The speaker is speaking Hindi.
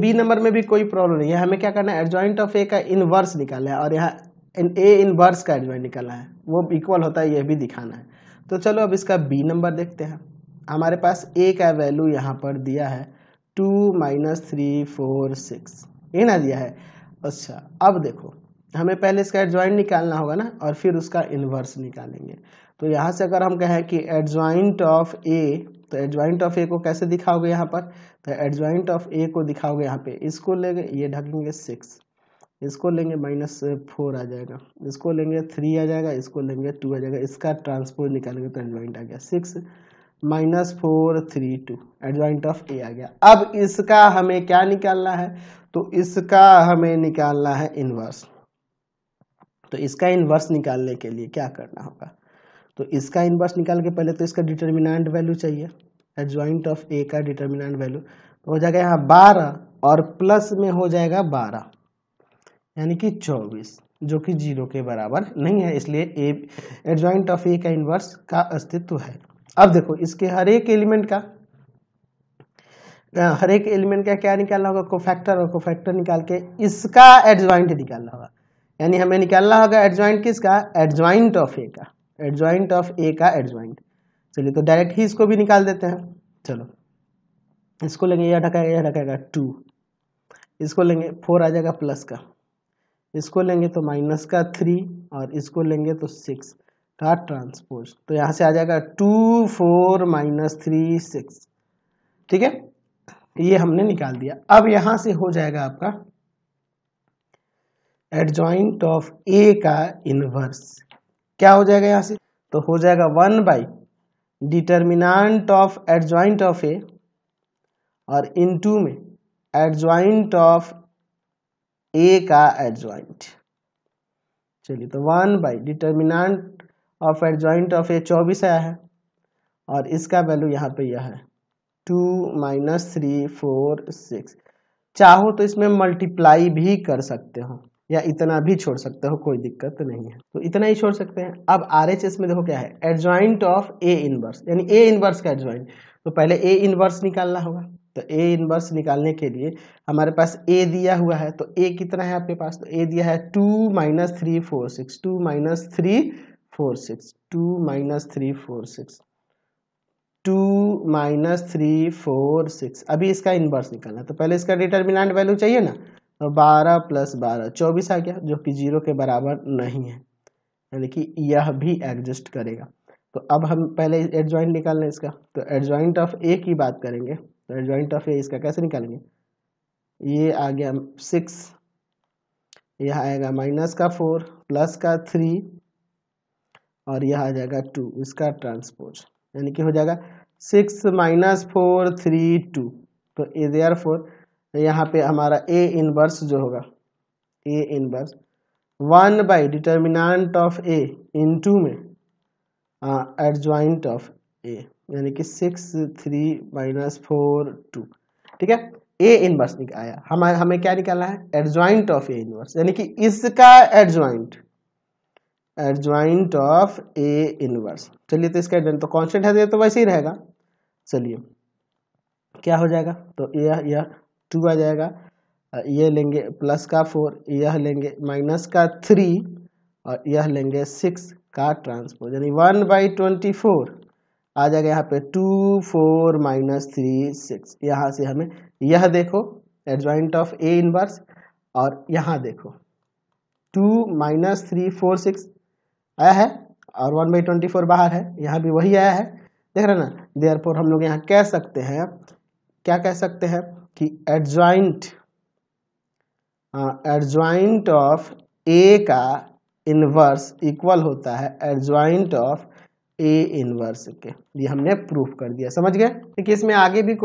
बी हम्म। नंबर में भी कोई प्रॉब्लम नहीं है हमें क्या करना है एडजॉइंट ऑफ ए का इनवर्स निकालना है और यहाँ ए इनवर्स का एडजॉइंट निकालना है वो इक्वल होता है यह भी दिखाना है तो चलो अब इसका बी नंबर देखते हैं हमारे पास ए का वैल्यू यहाँ पर दिया है two minus three four six ये ना दिया है अच्छा अब देखो हमें पहले इसका एडजॉइंट निकालना होगा ना और फिर उसका इन्वर्स निकालेंगे तो यहाँ से अगर हम कहें कि एडजॉइंट ऑफ ए तो एडजॉइंट ऑफ ए को कैसे दिखाओगे यहाँ पर तो एडजॉइंट ऑफ ए को दिखाओगे यहाँ पे इसको लेंगे ये ढकेंगे सिक्स इसको लेंगे माइनस फोर आ जाएगा इसको लेंगे थ्री आ जाएगा इसको लेंगे टू आ जाएगा इसका ट्रांसपोज निकालेंगे तो एडजॉइंट आ गया six minus four three two adjoint of A आ गया अब इसका हमें क्या निकालना है तो इसका हमें निकालना है इनवर्स तो इसका इनवर्स निकालने के लिए क्या करना होगा तो इसका इन्वर्स निकाल के पहले तो इसका डिटर्मिनेंट वैल्यू चाहिए एडजॉइंट ऑफ ए का डिटर्मिनेंट वैल्यू तो हो जाएगा यहाँ बारह और प्लस में हो जाएगा बारह यानी कि चौबीस जो कि जीरो के बराबर नहीं है इसलिए ए एडजॉइंट ऑफ ए का इन्वर्स का अस्तित्व है अब देखो इसके हर एक एलिमेंट का हर एक एलिमेंट का क्या निकालना होगा को फैक्टर और को फैक्टर निकाल के इसका एडजॉइंट निकालना होगा यानी हमें निकालना होगा एडजॉइंट किसका एडजॉइंट ऑफ ए का एडजॉइंट ऑफ ए का एडजॉइंट चलिए तो डायरेक्ट ही इसको भी निकाल देते हैं चलो इसको लेंगे यह ढकाएगा यह ढकाएगा टू इसको लेंगे फोर आ जाएगा प्लस का इसको लेंगे तो माइनस का थ्री और इसको लेंगे तो सिक्स का ट्रांसपोज तो यहाँ से आ जाएगा two four minus three six ठीक है ये हमने निकाल दिया अब यहाँ से हो जाएगा आपका एडजॉइंट ऑफ ए का इनवर्स क्या हो जाएगा यहाँ से तो हो जाएगा one by determinant of adjoint of A और इन टू में एडजॉइंट ऑफ ए का ज्वाइंट चलिए तो one by determinant of joint of A चौबीस आया है और इसका वैल्यू यहाँ पे यह है two minus three four six चाहो तो इसमें मल्टीप्लाई भी कर सकते हो या इतना भी छोड़ सकते हो कोई दिक्कत तो नहीं है तो इतना ही छोड़ सकते हैं अब आर एच एस में देखो क्या है एडजॉइंट ऑफ ए इनवर्स यानी ए इनवर्स का एडजॉइंट तो पहले ए इनवर्स निकालना होगा तो ए इनवर्स निकालने के लिए हमारे पास ए दिया हुआ है तो ए कितना है आपके पास तो ए दिया है two minus three four six two minus three four six two minus three four six two minus three four six अभी इसका इनवर्स निकालना तो पहले इसका डिटर्मिनेंट वैल्यू चाहिए ना बारह प्लस बारह चौबीस आ गया जो कि जीरो के बराबर नहीं है यानी कि यह भी एडजस्ट करेगा तो अब हम पहले एडजॉइंट निकाल लें इसका तो एडजॉइंट ऑफ ए की बात करेंगे तो एडजॉइंट ऑफ ए इसका कैसे निकालेंगे ये आ गया सिक्स यह आएगा माइनस का फोर प्लस का थ्री और यह आ जाएगा टू इसका ट्रांसपोज यानी कि हो जाएगा six minus four three two तो देयर फोर तो यहाँ पे हमारा ए इनवर्स जो होगा A inverse one by determinant of A into में एडजॉइंट ऑफ ए यानी कि six three minus four two ठीक है ए इनवर्स आया हमारे हमें क्या निकालना है एडजॉइंट ऑफ ए इनवर्स यानी कि इसका adjoint adjoint of A inverse चलिए तो इसका एडजॉइंट तो कॉन्स्टेंट है तो, तो वैसे ही रहेगा चलिए क्या हो जाएगा तो यह टू आ जाएगा ये लेंगे प्लस का फोर यह लेंगे माइनस का थ्री और यह लेंगे सिक्स का ट्रांसपोज यानी वन बाई ट्वेंटी फोर आ जाएगा यहाँ पे two four minus three six यहाँ से हमें यह देखो एडजॉइंट ऑफ ए इनवर्स और यहाँ देखो two minus three four six आया है और वन बाई ट्वेंटी फोर बाहर है यहाँ भी वही आया है देख रहे ना देयर हम लोग यहाँ कह सकते हैं क्या कह सकते हैं कि एडजॉइंट एडजॉइंट ऑफ ए का इनवर्स इक्वल होता है एडजॉइंट ऑफ ए इनवर्स के ये हमने प्रूफ कर दिया समझ गए कि इसमें आगे भी